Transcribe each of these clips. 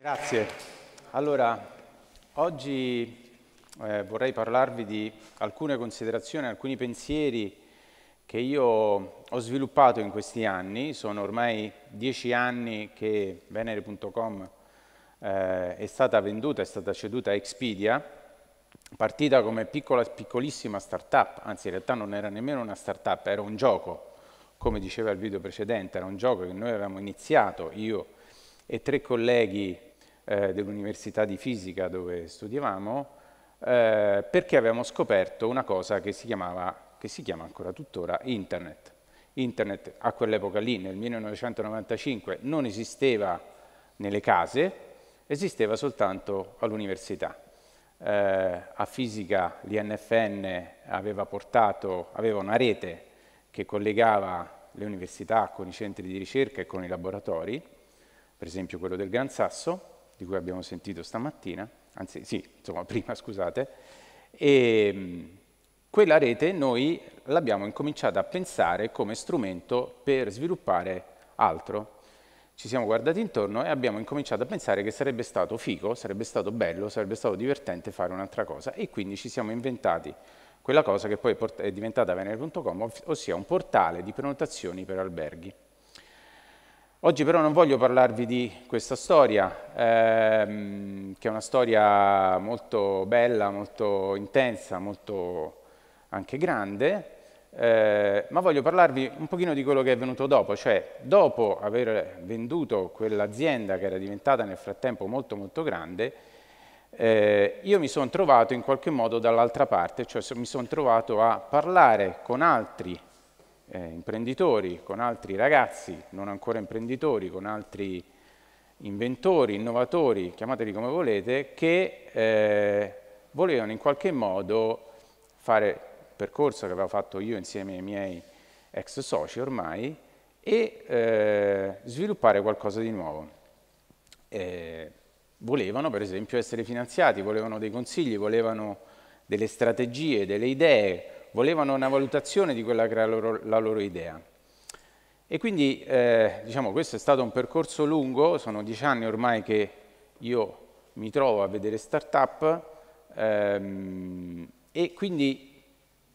Grazie. Allora, oggi eh, vorrei parlarvi di alcune considerazioni, alcuni pensieri che io ho sviluppato in questi anni. Sono ormai dieci anni che Venere.com eh, è stata venduta, è stata ceduta a Expedia, partita come piccola, piccolissima startup, anzi in realtà non era nemmeno una startup, era un gioco, come diceva il video precedente, era un gioco che noi avevamo iniziato, io e tre colleghi eh, dell'Università di Fisica dove studiavamo, eh, perché avevamo scoperto una cosa che si, chiamava, che si chiama ancora tuttora Internet. Internet a quell'epoca lì, nel 1995, non esisteva nelle case, esisteva soltanto all'università. Eh, a fisica l'INFN aveva portato, aveva una rete che collegava le università con i centri di ricerca e con i laboratori, per esempio quello del Gran Sasso, di cui abbiamo sentito stamattina, anzi sì, insomma prima scusate, e mm, quella rete noi l'abbiamo incominciata a pensare come strumento per sviluppare altro. Ci siamo guardati intorno e abbiamo incominciato a pensare che sarebbe stato figo, sarebbe stato bello, sarebbe stato divertente fare un'altra cosa e quindi ci siamo inventati quella cosa che poi è diventata venere.com, ossia un portale di prenotazioni per alberghi. Oggi però non voglio parlarvi di questa storia, ehm, che è una storia molto bella, molto intensa, molto anche grande, eh, ma voglio parlarvi un pochino di quello che è venuto dopo, cioè dopo aver venduto quell'azienda che era diventata nel frattempo molto molto grande, eh, io mi sono trovato in qualche modo dall'altra parte, cioè mi sono trovato a parlare con altri eh, imprenditori, con altri ragazzi non ancora imprenditori, con altri inventori, innovatori, chiamateli come volete, che eh, volevano in qualche modo fare il percorso che avevo fatto io insieme ai miei ex soci ormai e eh, sviluppare qualcosa di nuovo. Eh, volevano per esempio essere finanziati, volevano dei consigli, volevano delle strategie, delle idee, volevano una valutazione di quella che era la loro, la loro idea. E quindi eh, diciamo, questo è stato un percorso lungo, sono dieci anni ormai che io mi trovo a vedere start-up ehm, e quindi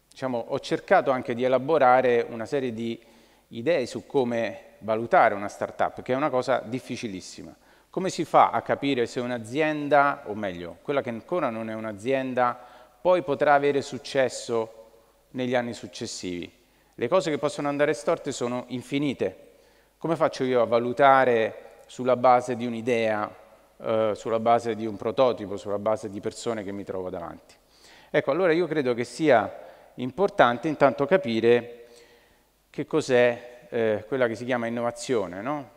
diciamo, ho cercato anche di elaborare una serie di idee su come valutare una start-up, che è una cosa difficilissima. Come si fa a capire se un'azienda, o meglio, quella che ancora non è un'azienda, poi potrà avere successo negli anni successivi. Le cose che possono andare storte sono infinite. Come faccio io a valutare sulla base di un'idea, eh, sulla base di un prototipo, sulla base di persone che mi trovo davanti? Ecco, allora io credo che sia importante intanto capire che cos'è eh, quella che si chiama innovazione. No?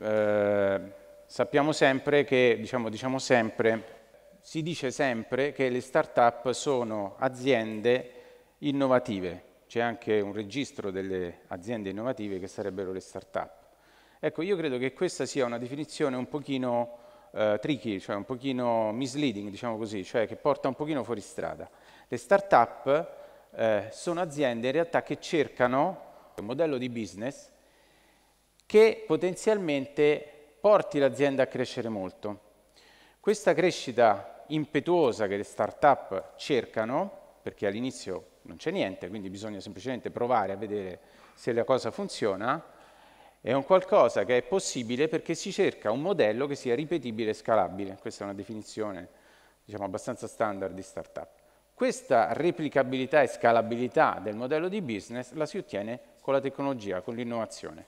Eh, sappiamo sempre che, diciamo, diciamo sempre, si dice sempre che le start-up sono aziende innovative, c'è anche un registro delle aziende innovative che sarebbero le start-up. Ecco, io credo che questa sia una definizione un pochino eh, tricky, cioè un pochino misleading, diciamo così, cioè che porta un pochino fuori strada. Le start-up eh, sono aziende in realtà che cercano un modello di business che potenzialmente porti l'azienda a crescere molto. Questa crescita impetuosa che le start-up cercano, perché all'inizio non c'è niente, quindi bisogna semplicemente provare a vedere se la cosa funziona, è un qualcosa che è possibile perché si cerca un modello che sia ripetibile e scalabile. Questa è una definizione diciamo, abbastanza standard di startup. Questa replicabilità e scalabilità del modello di business la si ottiene con la tecnologia, con l'innovazione.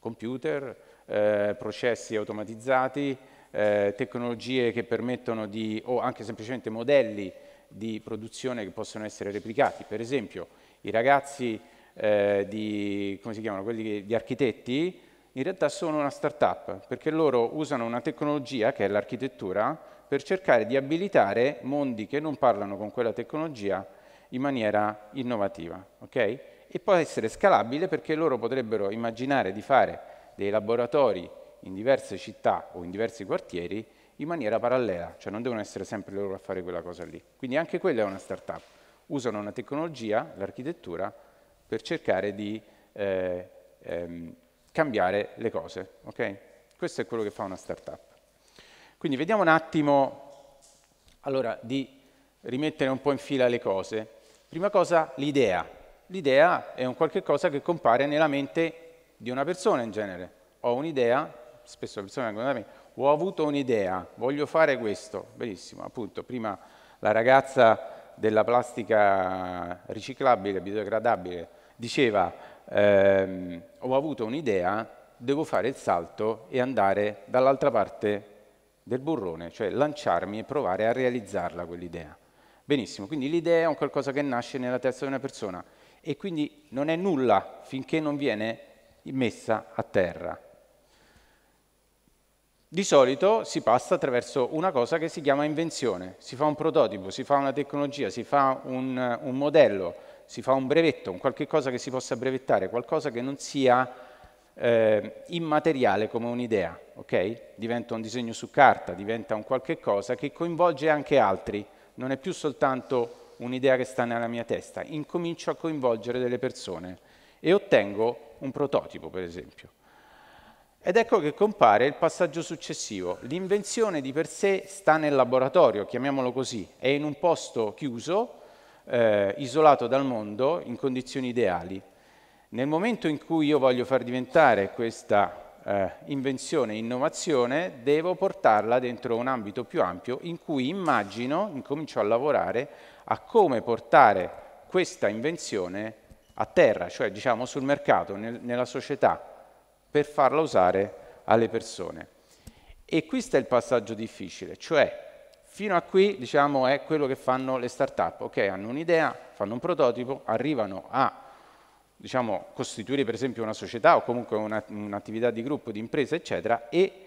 Computer, eh, processi automatizzati, eh, tecnologie che permettono di, o anche semplicemente modelli di produzione che possono essere replicati. Per esempio, i ragazzi eh, di, come si chiamano, quelli di architetti, in realtà sono una start-up, perché loro usano una tecnologia, che è l'architettura, per cercare di abilitare mondi che non parlano con quella tecnologia in maniera innovativa. Okay? E può essere scalabile perché loro potrebbero immaginare di fare dei laboratori in diverse città o in diversi quartieri in maniera parallela, cioè non devono essere sempre loro a fare quella cosa lì. Quindi anche quella è una startup. Usano una tecnologia, l'architettura, per cercare di eh, ehm, cambiare le cose. Okay? Questo è quello che fa una startup. Quindi vediamo un attimo, allora, di rimettere un po' in fila le cose. Prima cosa, l'idea. L'idea è un qualche cosa che compare nella mente di una persona in genere. Ho un'idea, spesso la persona vengono da me, ho avuto un'idea, voglio fare questo, benissimo, appunto, prima la ragazza della plastica riciclabile, biodegradabile, diceva ehm, ho avuto un'idea, devo fare il salto e andare dall'altra parte del burrone, cioè lanciarmi e provare a realizzarla quell'idea. Benissimo, quindi l'idea è un qualcosa che nasce nella testa di una persona e quindi non è nulla finché non viene messa a terra. Di solito si passa attraverso una cosa che si chiama invenzione, si fa un prototipo, si fa una tecnologia, si fa un, un modello, si fa un brevetto, un qualche cosa che si possa brevettare, qualcosa che non sia eh, immateriale come un'idea, ok? Diventa un disegno su carta, diventa un qualche cosa che coinvolge anche altri, non è più soltanto un'idea che sta nella mia testa, incomincio a coinvolgere delle persone e ottengo un prototipo, per esempio. Ed ecco che compare il passaggio successivo. L'invenzione di per sé sta nel laboratorio, chiamiamolo così, è in un posto chiuso, eh, isolato dal mondo, in condizioni ideali. Nel momento in cui io voglio far diventare questa eh, invenzione innovazione, devo portarla dentro un ambito più ampio in cui immagino, incomincio a lavorare a come portare questa invenzione a terra, cioè diciamo sul mercato, nel, nella società, per farla usare alle persone. E qui sta il passaggio difficile, cioè fino a qui diciamo, è quello che fanno le start-up, ok, hanno un'idea, fanno un prototipo, arrivano a diciamo, costituire per esempio una società o comunque un'attività di gruppo, di impresa, eccetera, e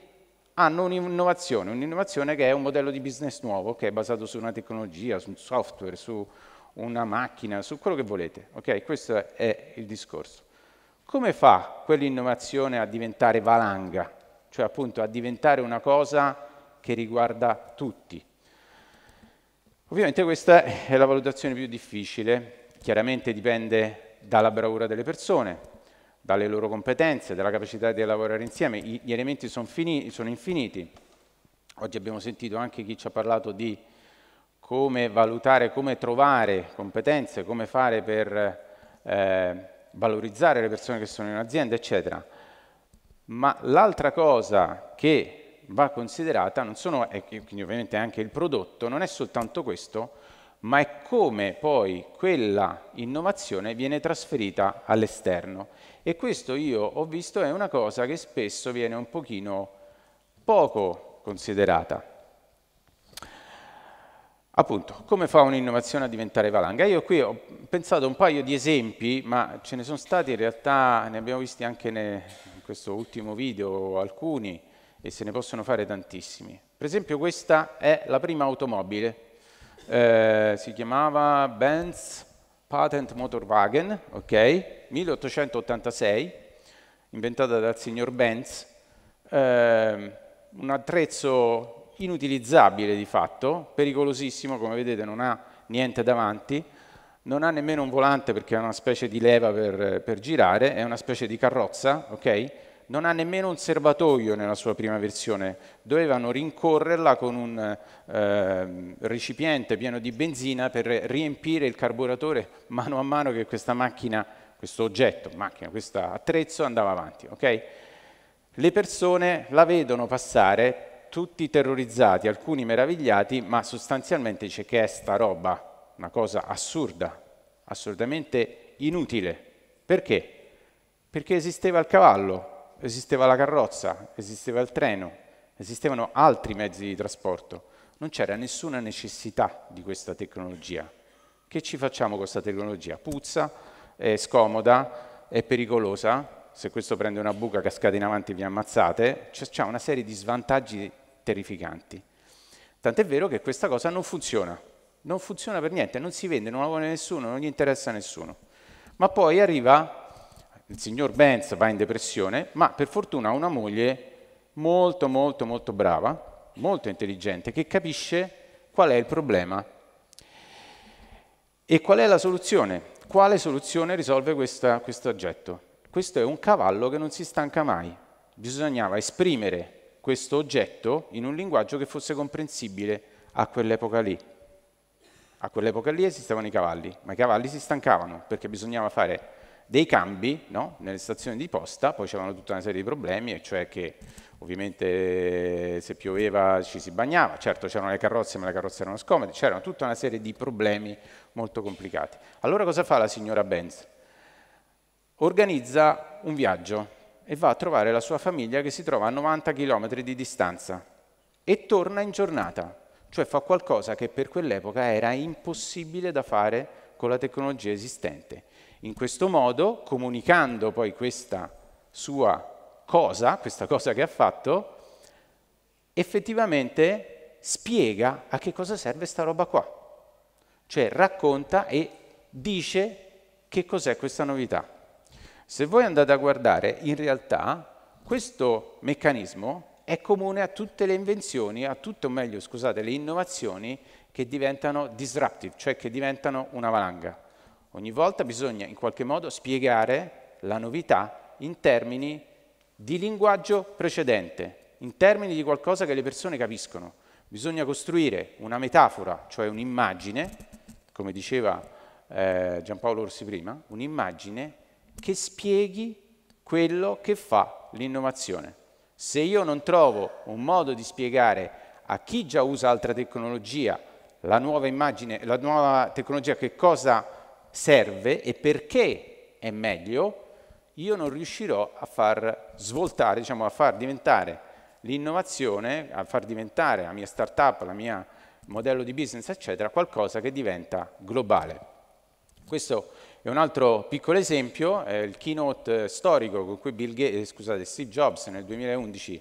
hanno un'innovazione, un'innovazione che è un modello di business nuovo, che è basato su una tecnologia, su un software, su una macchina, su quello che volete, ok? Questo è il discorso. Come fa quell'innovazione a diventare valanga? Cioè appunto a diventare una cosa che riguarda tutti. Ovviamente questa è la valutazione più difficile, chiaramente dipende dalla bravura delle persone, dalle loro competenze, dalla capacità di lavorare insieme, gli elementi sono, sono infiniti. Oggi abbiamo sentito anche chi ci ha parlato di come valutare, come trovare competenze, come fare per eh, valorizzare le persone che sono in azienda, eccetera. Ma l'altra cosa che va considerata, non sono, quindi ovviamente anche il prodotto, non è soltanto questo, ma è come poi quella innovazione viene trasferita all'esterno. E questo io ho visto è una cosa che spesso viene un pochino poco considerata. Appunto, come fa un'innovazione a diventare valanga? Io qui ho pensato un paio di esempi, ma ce ne sono stati in realtà, ne abbiamo visti anche in questo ultimo video alcuni e se ne possono fare tantissimi. Per esempio questa è la prima automobile, eh, si chiamava Benz Patent Motorwagen, ok? 1886, inventata dal signor Benz, eh, un attrezzo inutilizzabile di fatto, pericolosissimo, come vedete non ha niente davanti, non ha nemmeno un volante perché è una specie di leva per, per girare, è una specie di carrozza, ok? non ha nemmeno un serbatoio nella sua prima versione, dovevano rincorrerla con un eh, recipiente pieno di benzina per riempire il carburatore mano a mano che questa macchina, questo oggetto, macchina, questo attrezzo andava avanti. Okay? Le persone la vedono passare tutti terrorizzati, alcuni meravigliati, ma sostanzialmente c'è che è sta roba, una cosa assurda, assolutamente inutile. Perché? Perché esisteva il cavallo, esisteva la carrozza, esisteva il treno, esistevano altri mezzi di trasporto. Non c'era nessuna necessità di questa tecnologia. Che ci facciamo con questa tecnologia? Puzza, è scomoda, è pericolosa, se questo prende una buca, cascate in avanti e vi ammazzate, c'è una serie di svantaggi terrificanti. Tant'è vero che questa cosa non funziona, non funziona per niente, non si vende, non la vuole nessuno, non gli interessa a nessuno. Ma poi arriva il signor Benz, va in depressione, ma per fortuna ha una moglie molto molto molto brava, molto intelligente, che capisce qual è il problema e qual è la soluzione, quale soluzione risolve questa, questo oggetto. Questo è un cavallo che non si stanca mai, bisognava esprimere questo oggetto in un linguaggio che fosse comprensibile a quell'epoca lì. A quell'epoca lì esistevano i cavalli, ma i cavalli si stancavano perché bisognava fare dei cambi no? nelle stazioni di posta, poi c'erano tutta una serie di problemi, e cioè che ovviamente se pioveva ci si bagnava, certo c'erano le carrozze ma le carrozze erano scomode, c'erano tutta una serie di problemi molto complicati. Allora cosa fa la signora Benz? Organizza un viaggio e va a trovare la sua famiglia che si trova a 90 km di distanza e torna in giornata, cioè fa qualcosa che per quell'epoca era impossibile da fare con la tecnologia esistente. In questo modo, comunicando poi questa sua cosa, questa cosa che ha fatto, effettivamente spiega a che cosa serve sta roba qua. Cioè racconta e dice che cos'è questa novità. Se voi andate a guardare, in realtà questo meccanismo è comune a tutte le invenzioni, a tutte, o meglio, scusate, le innovazioni che diventano disruptive, cioè che diventano una valanga. Ogni volta bisogna in qualche modo spiegare la novità in termini di linguaggio precedente, in termini di qualcosa che le persone capiscono. Bisogna costruire una metafora, cioè un'immagine, come diceva eh, Giampaolo Orsi prima, un'immagine che spieghi quello che fa l'innovazione. Se io non trovo un modo di spiegare a chi già usa altra tecnologia la nuova, immagine, la nuova tecnologia che cosa serve e perché è meglio, io non riuscirò a far svoltare, diciamo, a far diventare l'innovazione, a far diventare la mia startup, la mia modello di business, eccetera, qualcosa che diventa globale. Questo e un altro piccolo esempio è il keynote eh, storico con cui Gates, eh, scusate, Steve Jobs nel 2011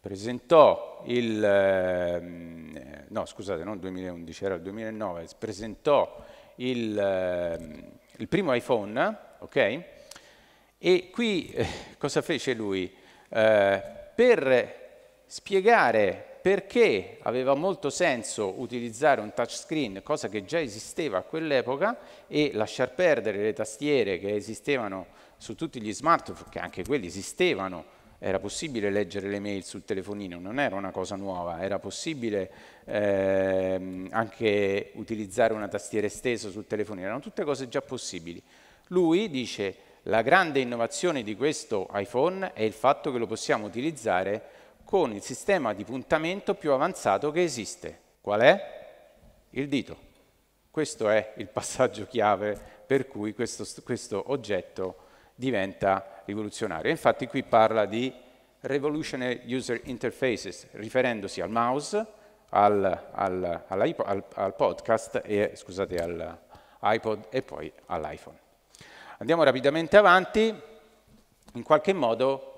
presentò il, ehm, no scusate non 2011, era il 2009, presentò il, ehm, il primo iPhone, ok? E qui eh, cosa fece lui? per spiegare perché aveva molto senso utilizzare un touchscreen, cosa che già esisteva a quell'epoca, e lasciar perdere le tastiere che esistevano su tutti gli smartphone, che anche quelli esistevano, era possibile leggere le mail sul telefonino, non era una cosa nuova, era possibile ehm, anche utilizzare una tastiera estesa sul telefonino, erano tutte cose già possibili. Lui dice la grande innovazione di questo iPhone è il fatto che lo possiamo utilizzare con il sistema di puntamento più avanzato che esiste. Qual è? Il dito. Questo è il passaggio chiave per cui questo, questo oggetto diventa rivoluzionario. Infatti qui parla di Revolutionary User Interfaces, riferendosi al mouse, al, al, al, al podcast, e, scusate, all'iPod e poi all'iPhone. Andiamo rapidamente avanti, in qualche modo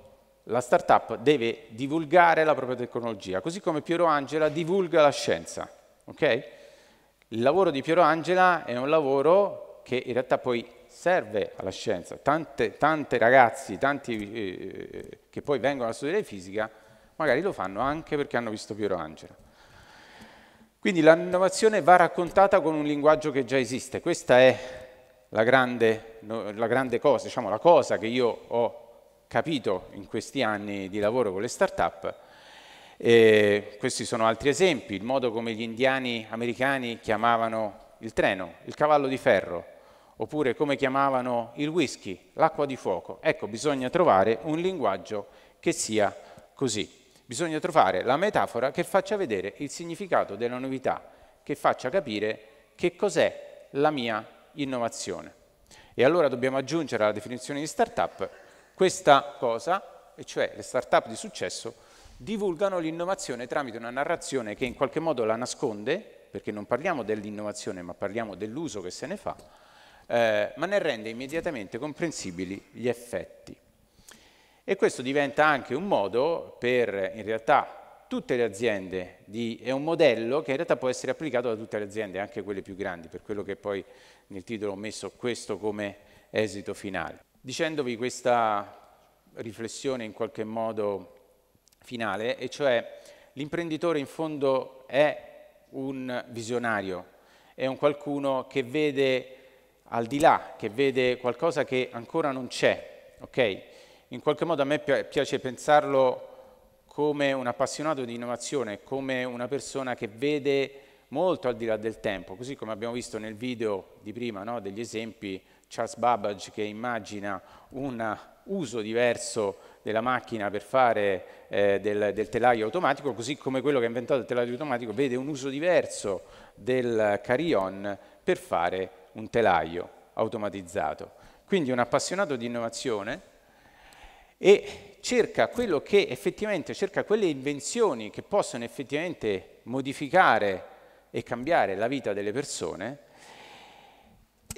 la startup deve divulgare la propria tecnologia, così come Piero Angela divulga la scienza. Okay? Il lavoro di Piero Angela è un lavoro che in realtà poi serve alla scienza. Tante, tante ragazzi, tanti eh, che poi vengono a studiare fisica, magari lo fanno anche perché hanno visto Piero Angela. Quindi l'innovazione va raccontata con un linguaggio che già esiste. Questa è la grande, la grande cosa, diciamo la cosa che io ho capito in questi anni di lavoro con le start-up. E questi sono altri esempi, il modo come gli indiani americani chiamavano il treno, il cavallo di ferro, oppure come chiamavano il whisky, l'acqua di fuoco. Ecco, bisogna trovare un linguaggio che sia così. Bisogna trovare la metafora che faccia vedere il significato della novità, che faccia capire che cos'è la mia innovazione. E allora dobbiamo aggiungere alla definizione di startup questa cosa, e cioè le start-up di successo, divulgano l'innovazione tramite una narrazione che in qualche modo la nasconde, perché non parliamo dell'innovazione ma parliamo dell'uso che se ne fa, eh, ma ne rende immediatamente comprensibili gli effetti. E questo diventa anche un modo per in realtà tutte le aziende, di, è un modello che in realtà può essere applicato da tutte le aziende, anche quelle più grandi, per quello che poi nel titolo ho messo questo come esito finale dicendovi questa riflessione in qualche modo finale, e cioè l'imprenditore in fondo è un visionario, è un qualcuno che vede al di là, che vede qualcosa che ancora non c'è, ok? In qualche modo a me piace pensarlo come un appassionato di innovazione, come una persona che vede molto al di là del tempo, così come abbiamo visto nel video di prima, no? degli esempi Charles Babbage che immagina un uso diverso della macchina per fare eh, del, del, telaio automatico, così come quello che ha inventato il telaio automatico vede un uso diverso del carry-on per fare un telaio automatizzato. Quindi un appassionato di innovazione e cerca quello che effettivamente, cerca quelle invenzioni che possono effettivamente modificare e cambiare la vita delle persone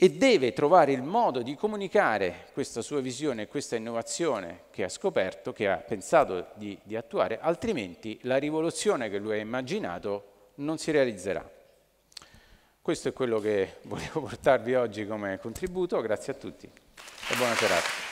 e deve trovare il modo di comunicare questa sua visione, questa innovazione che ha scoperto, che ha pensato di, di attuare, altrimenti la rivoluzione che lui ha immaginato non si realizzerà. Questo è quello che volevo portarvi oggi come contributo, grazie a tutti e buona serata.